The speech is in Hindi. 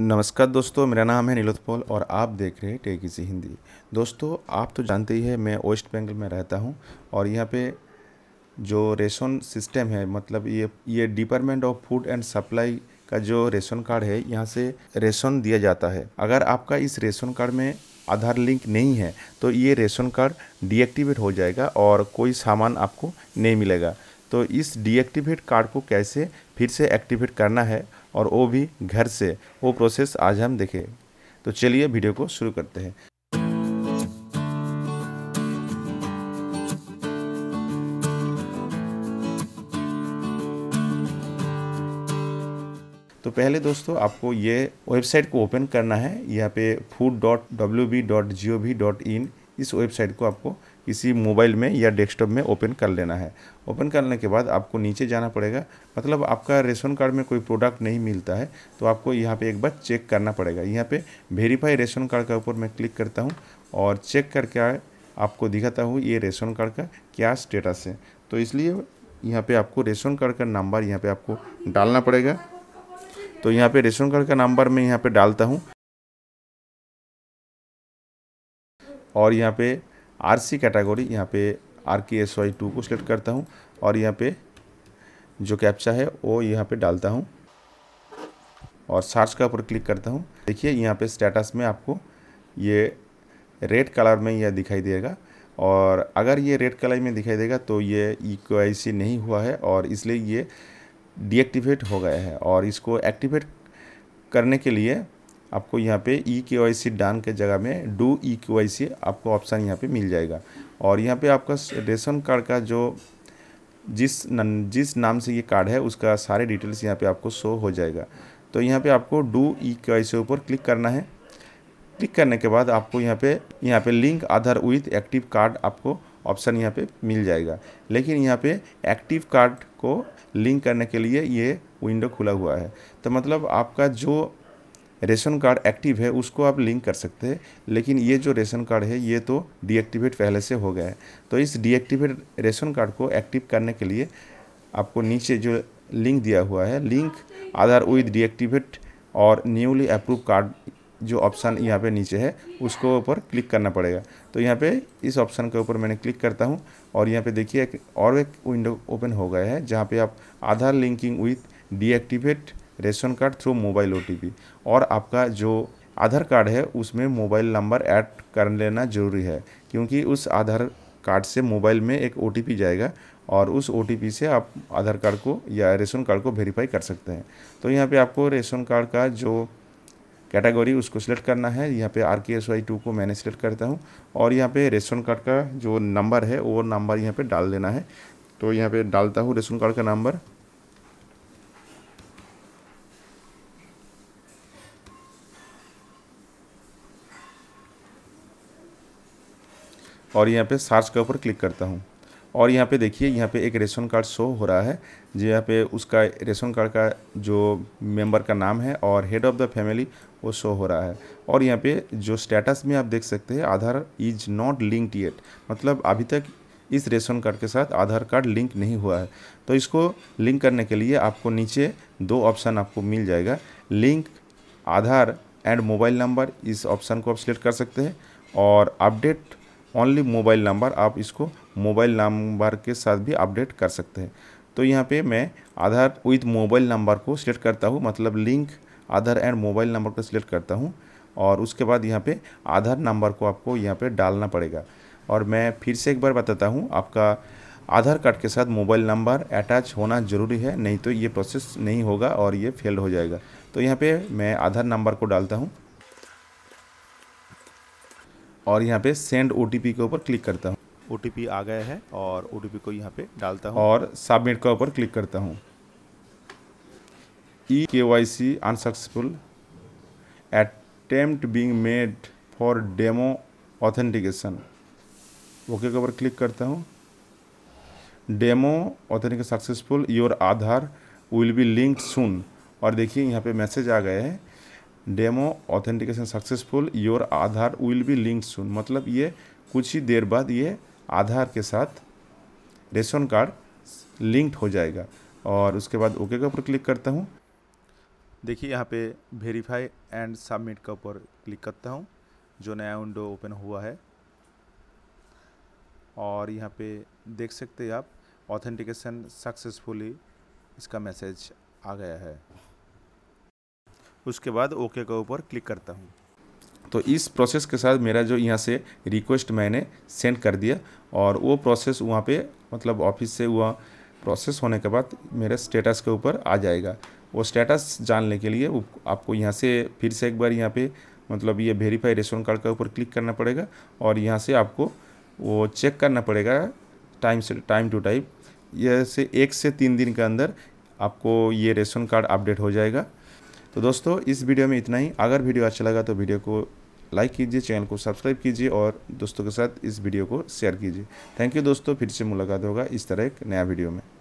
नमस्कार दोस्तों मेरा नाम है नीलोत और आप देख रहे हैं टेक इसी हिंदी दोस्तों आप तो जानते ही है मैं वेस्ट बंगाल में रहता हूं और यहाँ पे जो रेशन सिस्टम है मतलब ये ये department of food and supply का जो रेशन कार्ड है यहाँ से रेशन दिया जाता है अगर आपका इस रेशन कार्ड में आधार लिंक नहीं है तो ये रेशन कार्ड डीएक्टिवेट हो जाएगा और कोई सामान आपको नहीं मिलेगा तो इस डीएक्टिवेट कार्ड को कैसे फिर से एक्टिवेट करना है और वो भी घर से वो प्रोसेस आज हम देखें तो चलिए वीडियो को शुरू करते हैं तो पहले दोस्तों आपको ये वेबसाइट को ओपन करना है यहाँ पे फूड डॉट इन इस वेबसाइट को आपको किसी मोबाइल में या डेस्कटॉप में ओपन कर लेना है ओपन करने के बाद आपको नीचे जाना पड़ेगा मतलब आपका रेशन कार्ड में कोई प्रोडक्ट नहीं मिलता है तो आपको यहाँ पे एक बार चेक करना पड़ेगा यहाँ पे वेरीफाई रेशन कार्ड के ऊपर मैं क्लिक करता हूँ और चेक करके आपको दिखाता हूँ ये रेशन कार्ड का क्या स्टेटस है तो इसलिए यहाँ पर आपको रेशन कार्ड का नंबर यहाँ पर आपको डालना पड़ेगा तो यहाँ पर रेशन कार्ड का नंबर मैं यहाँ पर डालता हूँ और यहाँ पे आर सी कैटागोरी यहाँ पे R K S Y two को सिलेक्ट करता हूँ और यहाँ पे जो कैप्चा है वो यहाँ पे डालता हूँ और सर्च का ऊपर क्लिक करता हूँ देखिए यहाँ पे स्टेटस में आपको ये रेड कलर में यह दिखाई देगा और अगर ये रेड कलर में दिखाई देगा तो ये ई e नहीं हुआ है और इसलिए ये डीएक्टिवेट हो गया है और इसको एक्टिवेट करने के लिए आपको यहाँ पे ई के वाई सी डान के जगह में डू ई के वाई सी आपको ऑप्शन यहाँ पे मिल जाएगा और यहाँ पे आपका रेशन कार्ड का जो जिस न, जिस नाम से ये कार्ड है उसका सारे डिटेल्स यहाँ पे आपको शो हो जाएगा तो यहाँ पे आपको डू ई के वाई सी ऊपर क्लिक करना है क्लिक करने के बाद आपको यहाँ पे यहाँ पे link Aadhaar with active card आपको ऑप्शन यहाँ पे मिल जाएगा लेकिन यहाँ पे एक्टिव कार्ड को लिंक करने के लिए ये विंडो खुला हुआ है तो मतलब आपका जो रेशन कार्ड एक्टिव है उसको आप लिंक कर सकते हैं लेकिन ये जो रेशन कार्ड है ये तो डीएक्टिवेट पहले से हो गया है तो इस डीएक्टिवेट रेशन कार्ड को एक्टिव करने के लिए आपको नीचे जो लिंक दिया हुआ है लिंक आधार विद डीएक्टिवेट और न्यूली अप्रूव कार्ड जो ऑप्शन यहाँ पे नीचे है उसको ऊपर क्लिक करना पड़ेगा तो यहाँ पे इस ऑप्शन के ऊपर मैंने क्लिक करता हूँ और यहाँ पे देखिए एक और एक विंडो ओपन हो गया है जहाँ पे आप Aadhaar linking with deactivate ration card through mobile ओ और आपका जो आधार कार्ड है उसमें मोबाइल नंबर ऐड कर लेना ज़रूरी है क्योंकि उस आधार कार्ड से मोबाइल में एक ओ जाएगा और उस ओ से आप आधार कार्ड को या रेशन कार्ड को वेरीफाई कर सकते हैं तो यहाँ पे आपको रेशन कार्ड का जो कैटेगरी उसको सिलेक्ट करना है यहाँ पे R K S Y two को मैंने सिलेक्ट करता हूँ और यहाँ पे रेशन कार्ड का जो नंबर है वो नंबर यहाँ पे डाल देना है तो यहाँ पे डालता हूँ रेशन कार्ड का नंबर और यहाँ पे सर्च के ऊपर क्लिक करता हूँ और यहाँ पे देखिए यहाँ पे एक रेशन कार्ड शो हो रहा है जो यहाँ पे उसका रेशन कार्ड का जो मेंबर का नाम है और हेड ऑफ़ द फैमिली वो शो हो रहा है और यहाँ पे जो स्टेटस में आप देख सकते हैं Aadhaar is not linked yet मतलब अभी तक इस रेशन कार्ड के साथ आधार कार्ड लिंक नहीं हुआ है तो इसको लिंक करने के लिए आपको नीचे दो ऑप्शन आपको मिल जाएगा link Aadhaar and mobile number इस ऑप्शन को आप सिलेक्ट कर सकते हैं और अपडेट ओनली मोबाइल नंबर आप इसको मोबाइल नंबर के साथ भी अपडेट कर सकते हैं तो यहाँ पे मैं आधार विथ मोबाइल नंबर को सिलेक्ट करता हूँ मतलब link Aadhaar and mobile number को सिलेक्ट करता हूँ और उसके बाद यहाँ पे आधार नंबर को आपको यहाँ पे डालना पड़ेगा और मैं फिर से एक बार बताता हूँ आपका आधार कार्ड के साथ मोबाइल नंबर अटैच होना ज़रूरी है नहीं तो ये प्रोसेस नहीं होगा और ये फेल हो जाएगा तो यहाँ पर मैं आधार नंबर को डालता हूँ और यहाँ पे सेंड ओ के ऊपर क्लिक करता हूँ ओ आ गया है और ओ को यहाँ पे डालता हूँ और सबमिट के ऊपर क्लिक करता हूँ E K Y C unsuccessful attempt being made for demo authentication okay के ऊपर क्लिक करता हूँ demo authentication successful your Aadhaar will be linked soon और देखिए यहाँ पे मैसेज आ गया है demo authentication successful your Aadhaar will be link soon मतलब ये कुछ ही देर बाद ये आधार के साथ रेशन कार्ड लिंक्ड हो जाएगा और उसके बाद ओके के ऊपर क्लिक करता हूँ देखिए यहाँ पे वेरीफाई एंड सबमिट के ऊपर क्लिक करता हूँ जो नया विंडो ओपन हुआ है और यहाँ पे देख सकते हैं आप ऑथेंटिकेशन सक्सेसफुली इसका मैसेज आ गया है उसके बाद ओके के ऊपर क्लिक करता हूँ तो इस प्रोसेस के साथ मेरा जो यहाँ से रिक्वेस्ट मैंने सेंड कर दिया और वो प्रोसेस वहाँ पे मतलब ऑफिस से हुआ प्रोसेस होने के बाद मेरे स्टेटस के ऊपर आ जाएगा वो स्टेटस जानने के लिए आपको यहाँ से फिर से एक बार यहाँ पे मतलब ये वेरीफाई रेशन कार्ड के ऊपर क्लिक करना पड़ेगा और यहाँ से आपको वो चेक करना पड़ेगा टाइम से टाइम टू टाइम यह से एक से तीन दिन के अंदर आपको ये रेशन कार्ड अपडेट हो जाएगा तो दोस्तों इस वीडियो में इतना ही अगर वीडियो अच्छा लगा तो वीडियो को लाइक कीजिए चैनल को सब्सक्राइब कीजिए और दोस्तों के साथ इस वीडियो को शेयर कीजिए थैंक यू दोस्तों फिर से मुलाकात होगा इस तरह एक नया वीडियो में